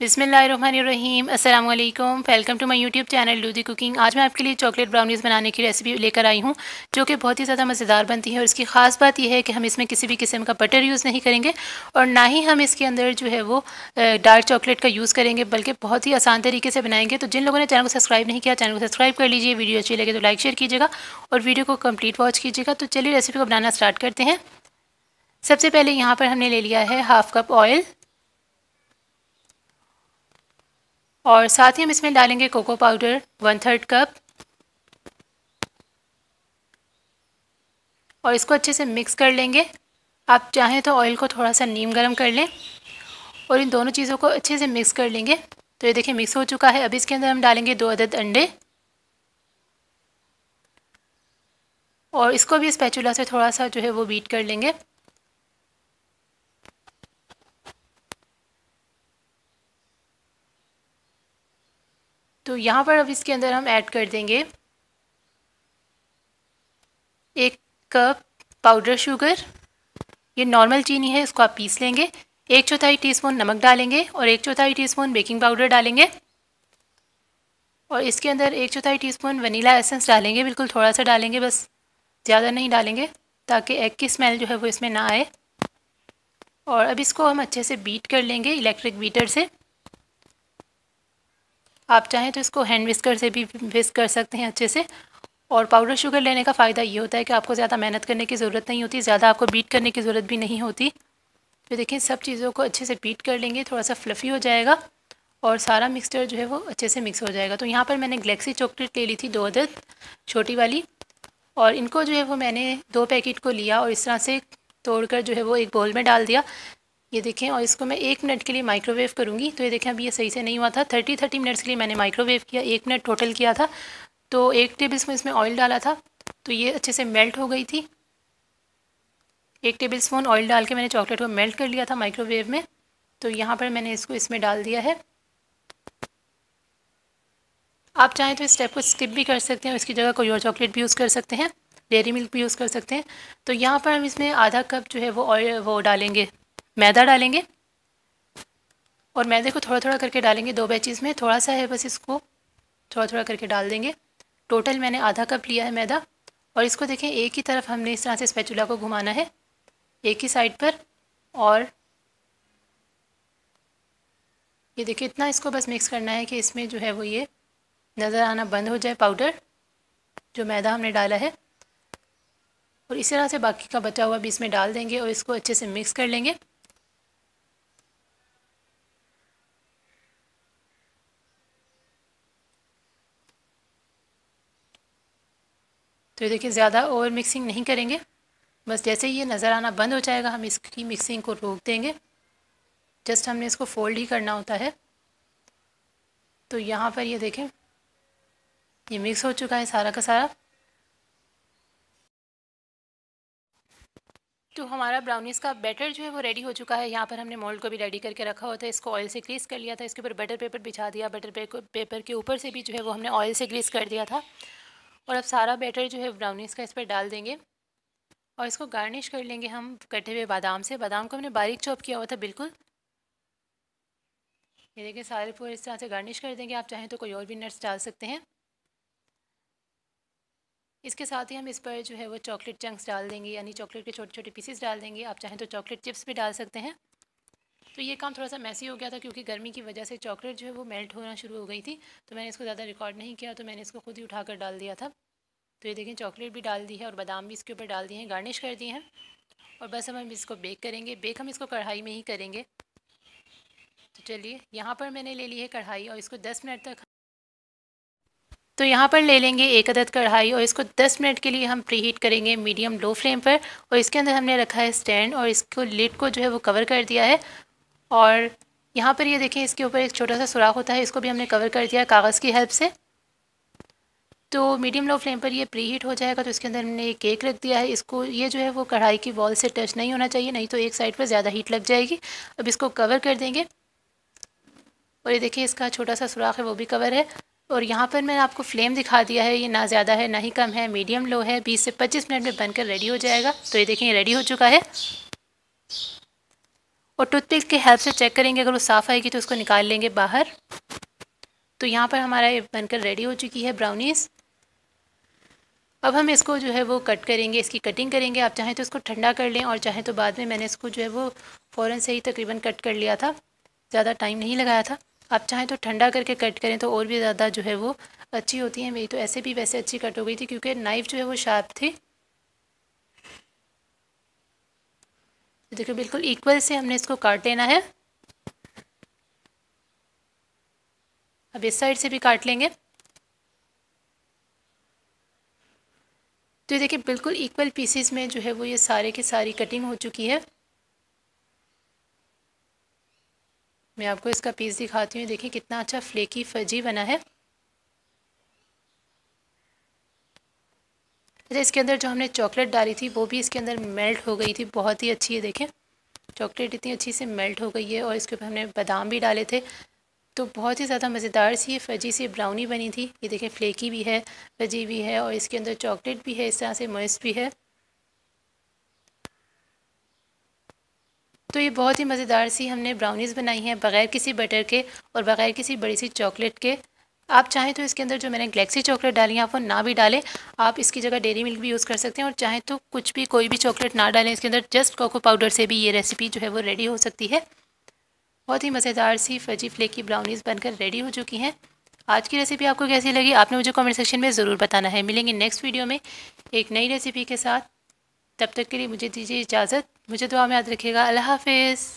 बिसमीम अल्लाम welcome to my YouTube channel Ludi cooking आज मैं आपके लिए चॉकलेट ब्राउनीज़ बनाने की रेसिपी लेकर आई हूँ जो कि बहुत ही ज़्यादा मज़ेदार बनती है और इसकी ख़ास बात यह है कि हम इसमें किसी भी किस्म का बटर यूज़ नहीं करेंगे और ना ही हम इसके अंदर जो है वो डार्क चॉकलेट का यूज़ करेंगे बल्कि बहुत ही आसान तरीके से बनाएंगे तो जिन लोगों ने चैनल को सब्सक्राइब नहीं किया चैनल को सब्सक्राइब कर लीजिए वीडियो अच्छी लगे तो लाइक शेयर कीजिएगा और वीडियो को कम्प्लीट वॉच कीजिएगा तो चलिए रेसिपी को बनाना स्टार्ट करते हैं सबसे पहले यहाँ पर हमने ले लिया है हाफ़ कप ऑयल और साथ ही हम इसमें डालेंगे cocoa powder one third cup और इसको अच्छे से मिक्स कर लेंगे आप चाहें तो ऑयल को थोड़ा सा नीम गर्म कर लें और इन दोनों चीज़ों को अच्छे से मिक्स कर लेंगे तो ये देखिए मिक्स हो चुका है अब इसके अंदर हम डालेंगे दो अदद अंडे और इसको भी इस पैचूला से थोड़ा सा जो है वो बीट कर लेंगे तो यहाँ पर अब इसके अंदर हम ऐड कर देंगे एक कप पाउडर शुगर ये नॉर्मल चीनी है इसको आप पीस लेंगे एक चौथाई टीस्पून नमक डालेंगे और एक चौथाई टीस्पून बेकिंग पाउडर डालेंगे और इसके अंदर एक चौथाई टीस्पून वनीला एसेंस डालेंगे बिल्कुल थोड़ा सा डालेंगे बस ज़्यादा नहीं डालेंगे ताकि एग की स्मेल जो है वो इसमें ना आए और अब इसको हम अच्छे से बीट कर लेंगे इलेक्ट्रिक बीटर से आप चाहें तो इसको हैंड विस्कर से भी विस्क कर सकते हैं अच्छे से और पाउडर शुगर लेने का फ़ायदा ये होता है कि आपको ज़्यादा मेहनत करने की ज़रूरत नहीं होती ज़्यादा आपको बीट करने की ज़रूरत भी नहीं होती तो देखिए सब चीज़ों को अच्छे से बीट कर लेंगे थोड़ा सा फ्लफ़ी हो जाएगा और सारा मिक्सचर जो है वो अच्छे से मिक्स हो जाएगा तो यहाँ पर मैंने ग्लेक्सी चॉकलेट ले ली थी दो अदद छोटी वाली और इनको जो है वो मैंने दो पैकेट को लिया और इस तरह से तोड़कर जो है वो एक बोल में डाल दिया ये देखें और इसको मैं एक मिनट के लिए माइक्रोवेव करूँगी तो ये देखें अभी ये सही से नहीं हुआ था थर्टी थर्टी मिनट्स के लिए मैंने माइक्रोवेव किया एक मिनट टोटल किया था तो एक टेबल स्पून इसमें ऑयल डाला था तो ये अच्छे से मेल्ट हो गई थी एक टेबल स्पून ऑयल डाल के मैंने चॉकलेट को मेल्ट कर लिया था माइक्रोवेव में तो यहाँ पर मैंने इसको इसमें डाल दिया है आप चाहें तो इस स्टेप को स्किप भी कर सकते हैं इसकी जगह कोई और चॉकलेट भी यूज़ कर सकते हैं डेयरी मिल्क भी यूज़ कर सकते हैं तो यहाँ पर हम इसमें आधा कप जो है वो ऑयल वो डालेंगे मैदा डालेंगे और मैदे को थोड़ा थोड़ा करके डालेंगे दो बैचेज़ में थोड़ा सा है बस इसको थोड़ा थोड़ा करके डाल देंगे टोटल मैंने आधा कप लिया है मैदा और इसको देखें एक ही तरफ हमने इस तरह से स्पैचुला को घुमाना है एक ही साइड पर और ये देखिए इतना इसको बस मिक्स करना है कि इसमें जो है वो ये नज़र आना बंद हो जाए पाउडर जो मैदा हमने डाला है और इसी तरह से बाकी का बचा हुआ भी इसमें डाल देंगे और इसको अच्छे से मिक्स कर लेंगे तो ये देखिए ज़्यादा ओवर मिक्सिंग नहीं करेंगे बस जैसे ही ये नज़र आना बंद हो जाएगा हम इसकी मिक्सिंग को रोक देंगे जस्ट हमने इसको फोल्ड ही करना होता है तो यहाँ पर ये देखें ये मिक्स हो चुका है सारा का सारा तो हमारा ब्राउनीज़ का बैटर जो है वो रेडी हो चुका है यहाँ पर हमने मोल्ड को भी रेडी करके रखा होता है इसको ऑयल से ग्रीस कर लिया था इसके ऊपर बटर पेपर बिछा दिया बटर पेपर के ऊपर से भी जो है वो हमने ऑयल से ग्रीस कर दिया था और अब सारा बैटर जो है ब्राउनीज का इस पर डाल देंगे और इसको गार्निश कर लेंगे हम कटे हुए बादाम से बादाम को हमने बारीक चॉप किया हुआ था बिल्कुल ये देखिए सारे पूरे इस तरह से गार्निश कर देंगे आप चाहें तो कोई और भी नट्स डाल सकते हैं इसके साथ ही हम इस पर जो है वो चॉकलेट चंक्स डाल देंगे यानी चॉकलेट के छोटे छोटे पीसेस डाल देंगे आप चाहें तो चॉकलेट चिप्स भी डाल सकते हैं तो ये काम थोड़ा सा मैसी हो गया था क्योंकि गर्मी की वजह से चॉकलेट जो है वो मेल्ट होना शुरू हो गई थी तो मैंने इसको ज़्यादा रिकॉर्ड नहीं किया तो मैंने इसको खुद ही उठा कर डाल दिया था तो ये देखें चॉकलेट भी डाल दी है और बादाम भी इसके ऊपर डाल दिए हैं गार्निश कर दिए हैं और बस हम इसको बेक करेंगे बेक हम इसको कढ़ाई में ही करेंगे तो चलिए यहाँ पर मैंने ले ली है कढ़ाई और इसको दस मिनट तक तो यहाँ पर ले लेंगे एक अदद कढ़ाई और इसको 10 मिनट के लिए हम प्री हीट करेंगे मीडियम लो फ्लेम पर और इसके अंदर हमने रखा है स्टैंड और इसको लिड को जो है वो कवर कर दिया है और यहाँ पर ये यह देखें इसके ऊपर एक छोटा सा सुराख होता है इसको भी हमने कवर कर दिया कागज़ की हेल्प से तो मीडियम लो फ्लेम पर ये प्री हीट हो जाएगा तो इसके अंदर हमने ये केक रख दिया है इसको ये जो है वो कढ़ाई की वॉल से टच नहीं होना चाहिए नहीं तो एक साइड पर ज़्यादा हीट लग जाएगी अब इसको कवर कर देंगे और ये देखिए इसका छोटा सा सुराख है वो भी कवर है और यहाँ पर मैंने आपको फ्लेम दिखा दिया है ये ना ज़्यादा है ना ही कम है मीडियम लो है बीस से पच्चीस मिनट में बनकर रेडी हो जाएगा तो ये देखें रेडी हो चुका है और टूथपिक की हेल्प से चेक करेंगे अगर वो साफ़ आएगी तो उसको निकाल लेंगे बाहर तो यहाँ पर हमारा ये बनकर रेडी हो चुकी है ब्राउनीज़ अब हम इसको जो है वो कट करेंगे इसकी कटिंग करेंगे आप चाहें तो इसको ठंडा कर लें और चाहें तो बाद में मैंने इसको जो है वो फ़ौर से ही तकरीबन कट कर लिया था ज़्यादा टाइम नहीं लगाया था आप चाहें तो ठंडा करके कट करें तो और भी ज़्यादा जो है वो अच्छी होती है मेरी तो ऐसे भी वैसे अच्छी कट हो गई थी क्योंकि नाइफ़ जो है वो शार्प थी देखो बिल्कुल इक्वल से हमने इसको काट लेना है अब इस साइड से भी काट लेंगे तो देखिए बिल्कुल इक्वल पीसेस में जो है वो ये सारे के सारी कटिंग हो चुकी है मैं आपको इसका पीस दिखाती हूँ देखिए कितना अच्छा फ्लेकी फजी बना है अच्छा इसके अंदर जो हमने चॉकलेट डाली थी वो भी इसके अंदर मेल्ट हो गई थी बहुत ही अच्छी है देखें चॉकलेट इतनी अच्छी से मेल्ट हो गई है और इसके ऊपर हमने बादाम भी डाले थे तो बहुत ही ज़्यादा मज़ेदार सी ये फजी सी ब्राउनी बनी थी ये देखें फ्लेकी भी है फजी भी है और इसके अंदर चॉकलेट भी है इस तरह से मस्त भी है तो ये बहुत ही मज़ेदार सी हमने ब्राउनीज़ बनाई हैं बग़ैर किसी बटर के और बग़ैर किसी बड़ी सी चॉकलेट के आप चाहें तो इसके अंदर जो मैंने गलेक्सी चॉकलेट डाली है आप वो ना भी डालें आप इसकी जगह डेरी मिल्क भी यूज़ कर सकते हैं और चाहें तो कुछ भी कोई भी चॉकलेट ना डालें इसके अंदर जस्ट कोको पाउडर से भी ये रेसिपी जो है वो रेडी हो सकती है बहुत ही मज़ेदार सी फजी की ब्राउनीज़ बनकर रेडी हो चुकी हैं आज की रेसिपी आपको कैसी लगी आपने मुझे कमेंट सेक्शन में ज़रूर बताना है मिलेंगे नेक्स्ट वीडियो में एक नई रेसिपी के साथ तब तक के लिए मुझे दीजिए इजाज़त मुझे दुआ में याद रखिएगा अल्लाह हाफिज़